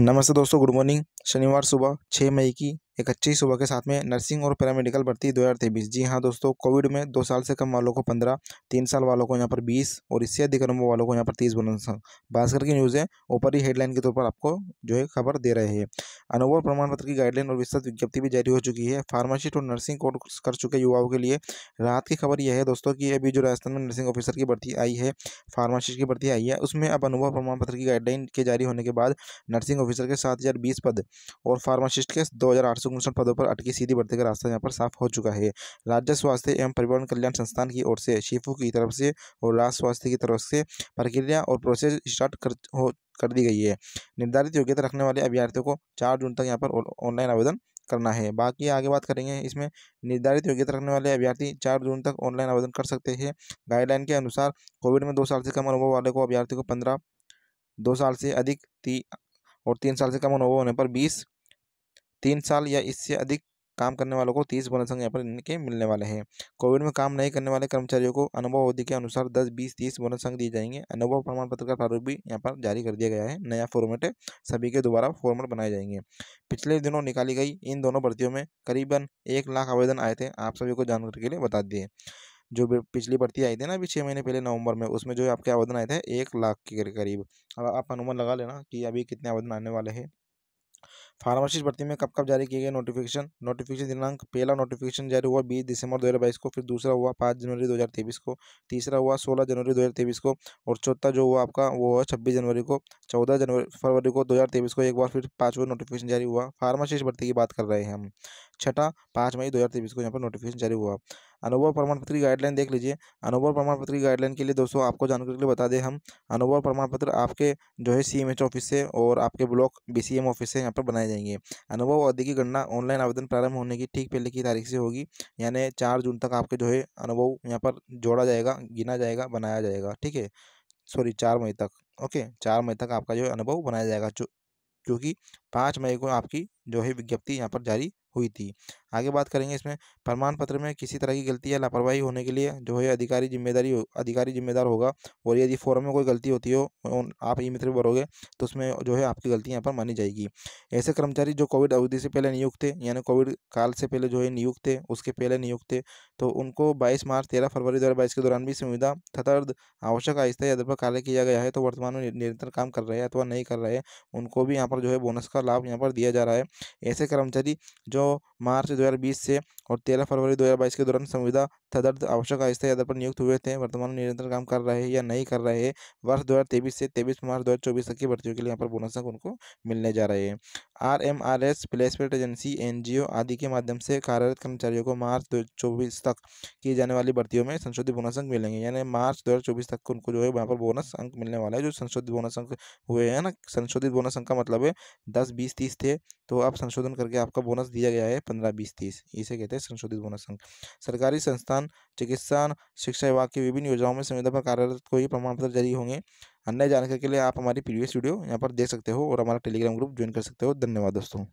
नमस्ते दोस्तों good morning शनिवार सुबह छः मई की एक अच्छी सुबह के साथ में नर्सिंग और पैरामेडिकल भर्ती दो हज़ार तेईस जी हाँ दोस्तों कोविड में दो साल से कम वालों को पंद्रह तीन साल वालों को यहाँ पर बीस और इससे अधिक नंबर वालों को यहाँ पर तीस बना भास्कर की न्यूज़ है ऊपर ही हेडलाइन के तौर पर आपको जो है खबर दे रहे हैं अनुभव प्रमाण पत्र की गाइडलाइन और विस्तृत विज्ञप्ति भी जारी हो चुकी है फार्मासिस्ट और नर्सिंग कोर्स कर चुके युवाओं के लिए राहत की खबर यह है दोस्तों की अभी जो राजस्थान में नर्सिंग ऑफिसर की भर्ती आई है फार्मासिस्ट की भर्ती आई है उसमें अब अनुभव प्रमाण पत्र की गाइडलाइन के जारी होने के बाद नर्सिंग ऑफिसर के सात पद और फार्मासिस्ट के दो सुगमूषण पदों पर अटकी सीधी भर्ती का रास्ता यहाँ पर साफ हो चुका है राज्य स्वास्थ्य एवं परिवहन कल्याण संस्थान की ओर से शिफू की तरफ से और राज्य स्वास्थ्य की तरफ से प्रक्रिया और प्रोसेस स्टार्ट कर हो कर दी गई है निर्धारित योग्यता रखने वाले अभ्यर्थियों को चार जून तक यहाँ पर ऑनलाइन आवेदन करना है बाकी आगे बात करेंगे इसमें निर्धारित योग्यता रखने वाले अभ्यर्थी चार जून तक ऑनलाइन आवेदन कर सकते हैं गाइडलाइन के अनुसार कोविड में दो साल से कम अनुभव वाले को अभ्यर्थी को पंद्रह दो साल से अधिक ती और तीन साल से कम अनुभव होने पर बीस तीन साल या इससे अधिक काम करने वालों को तीस बोनस अंक यहाँ पर इनके मिलने वाले हैं कोविड में काम नहीं करने वाले कर्मचारियों को अनुभव अवधि के अनुसार दस बीस तीस बोनस अंक दिए जाएंगे अनुभव प्रमाण पत्र का प्रारूप भी यहाँ पर जारी कर दिया गया है नया फॉर्मेट है सभी के दोबारा फॉर्मेट बनाए जाएंगे पिछले दिनों निकाली गई इन दोनों भर्तियों में करीबन एक लाख आवेदन आए थे आप सभी को जानकारी के लिए बता दिए जो पिछली भर्ती आई थी ना अभी छः महीने पहले नवंबर में उसमें जो आपके आवेदन आए थे एक लाख के करीब अब आप अनुमान लगा लेना कि अभी कितने आवेदन आने वाले हैं फार्मासिस्ट भर्ती में कब कब जारी किए गए नोटिफिकेशन नोटिफिकेशन दिनांक पहला नोटिफिकेशन जारी हुआ बीस दिसंबर दो हज़ार बाईस को फिर दूसरा हुआ पाँच जनवरी दो हज़ार तेईस को तीसरा हुआ सोलह जनवरी दो हज़ार तेईस को और चौथा जो हुआ आपका वो हुआ छब्बीस जनवरी को चौदह जनवरी फरवरी को दो हज़ार तेईस को एक बार फिर पाँचवा नोटिफिकेशन जारी हुआ फार्मासिस्ट भर्ती की बात कर रहे हैं हम छठा पाँच मई दो हज़ार तेईस को यहाँ पर नोटिफिकेशन जारी हुआ अनुभव प्रमाण पत्र की गाइडलाइन देख लीजिए अनुभव प्रमाण पत्र की गाइडलाइन के लिए दोस्तों आपको जानकारी के लिए बता दें हम अनुभव प्रमाण पत्र आपके जो है सी ऑफिस से और आपके ब्लॉक बी ऑफिस से यहाँ पर बनाए जाएंगे अनुभव अवधि की गणना ऑनलाइन आवेदन प्रारंभ होने की ठीक पहले की तारीख से होगी यानी चार जून तक आपके जो है अनुभव यहाँ पर जोड़ा जाएगा गिना जाएगा बनाया जाएगा ठीक है सॉरी चार मई तक ओके चार मई तक आपका जो है अनुभव बनाया जाएगा क्योंकि पाँच मई को आपकी जो है विज्ञप्ति यहाँ पर जारी हुई थी आगे बात करेंगे इसमें प्रमाण पत्र में किसी तरह की गलती या लापरवाही होने के लिए जो है अधिकारी जिम्मेदारी अधिकारी जिम्मेदार होगा और यदि फॉर्म में कोई गलती होती हो आप ई मित्र भरोगे तो उसमें जो है आपकी गलती यहाँ पर मानी जाएगी ऐसे कर्मचारी जो कोविड अवधि से पहले नियुक्त थे यानी कोविड काल से पहले जो है नियुक्त थे उसके पहले नियुक्त थे तो उनको बाईस मार्च तेरह फरवरी दो के दौरान भी संविधा तथा आवश्यक आहिस्ता आधार पर कार्य किया गया है तो वर्तमान में निरंतर काम कर रहे हैं अथवा नहीं कर रहे हैं उनको भी यहाँ पर जो है बोनस का लाभ यहाँ पर दिया जा रहा है ऐसे कर्मचारी जो मार्च दो 2020 से और 13 फरवरी 2022 के दौरान संविदा तदर्थ आवश्यक आहिस्ता आधार पर नियुक्त हुए थे वर्तमान में निरंतर काम कर रहे हैं या नहीं कर रहे हैं वर्ष दो से तेईस मार्च दो तक की भर्तियों के लिए यहाँ पर बोनस उनको मिलने जा रहे हैं R M R S placement agency N G O आदि के माध्यम से कार्यरत कर्मचारियों को मार्च दो चौबीस तक की जाने वाली भर्तियों में संशोधित बोनस अंक मिलेंगे यानी मार्च दो तक को उनको जो है वहाँ पर बोनस अंक मिलने वाला है जो संशोधित बोनस अंक हुए हैं ना संशोधित बोनस अंक का मतलब है दस बीस तीस थे तो अब संशोधन करके आपका बोनस दिया गया है पंद्रह बीस तीस इसे कहते हैं संशोधित बोनस अंक सरकारी संस्थान परिवहन चिकित्सा शिक्षा विभाग की विभिन्न योजनाओं में संविधा पर कार्यरत को ही प्रमाण पत्र जारी होंगे अन्य जानकारी के लिए आप हमारी प्रीवियस वीडियो यहाँ पर देख सकते हो और हमारा टेलीग्राम ग्रुप ज्वाइन कर सकते हो धन्यवाद दोस्तों